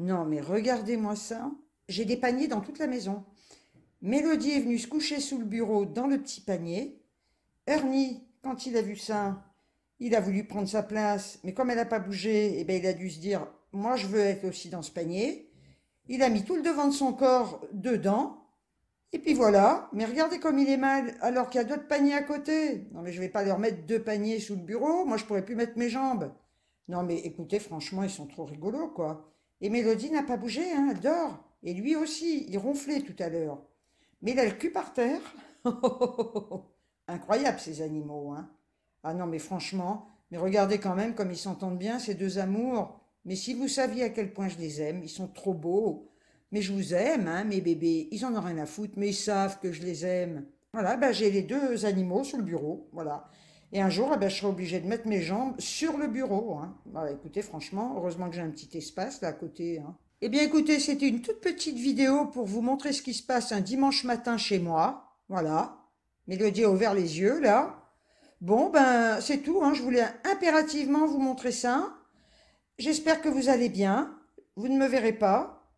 Non, mais regardez-moi ça. J'ai des paniers dans toute la maison. Mélodie est venue se coucher sous le bureau dans le petit panier. Ernie, quand il a vu ça, il a voulu prendre sa place, mais comme elle n'a pas bougé, eh ben, il a dû se dire Moi, je veux être aussi dans ce panier. Il a mis tout le devant de son corps dedans. Et puis voilà, mais regardez comme il est mal, alors qu'il y a d'autres paniers à côté. Non, mais je vais pas leur mettre deux paniers sous le bureau, moi je pourrais plus mettre mes jambes. Non, mais écoutez, franchement, ils sont trop rigolos, quoi. Et Mélodie n'a pas bougé, hein, elle dort. Et lui aussi, il ronflait tout à l'heure. Mais il a le cul par terre. Incroyable ces animaux, hein. Ah non, mais franchement, mais regardez quand même comme ils s'entendent bien, ces deux amours. Mais si vous saviez à quel point je les aime, ils sont trop beaux. Mais je vous aime, hein, mes bébés. Ils en ont rien à foutre, mais ils savent que je les aime. Voilà, ben j'ai les deux animaux sur le bureau. Voilà. Et un jour, eh ben, je serai obligée de mettre mes jambes sur le bureau. Hein. Bah, écoutez, franchement, heureusement que j'ai un petit espace là à côté. Hein. Eh bien, écoutez, c'était une toute petite vidéo pour vous montrer ce qui se passe un dimanche matin chez moi. Voilà. Mélodie a ouvert les yeux, là. Bon, ben, c'est tout. Hein. Je voulais impérativement vous montrer ça. J'espère que vous allez bien. Vous ne me verrez pas.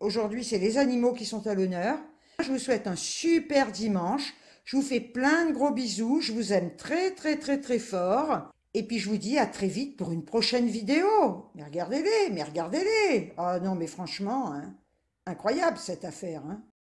Aujourd'hui, c'est les animaux qui sont à l'honneur. Je vous souhaite un super dimanche. Je vous fais plein de gros bisous. Je vous aime très, très, très, très fort. Et puis je vous dis à très vite pour une prochaine vidéo. Mais regardez-les, mais regardez-les. Ah non, mais franchement, hein, incroyable cette affaire. Hein.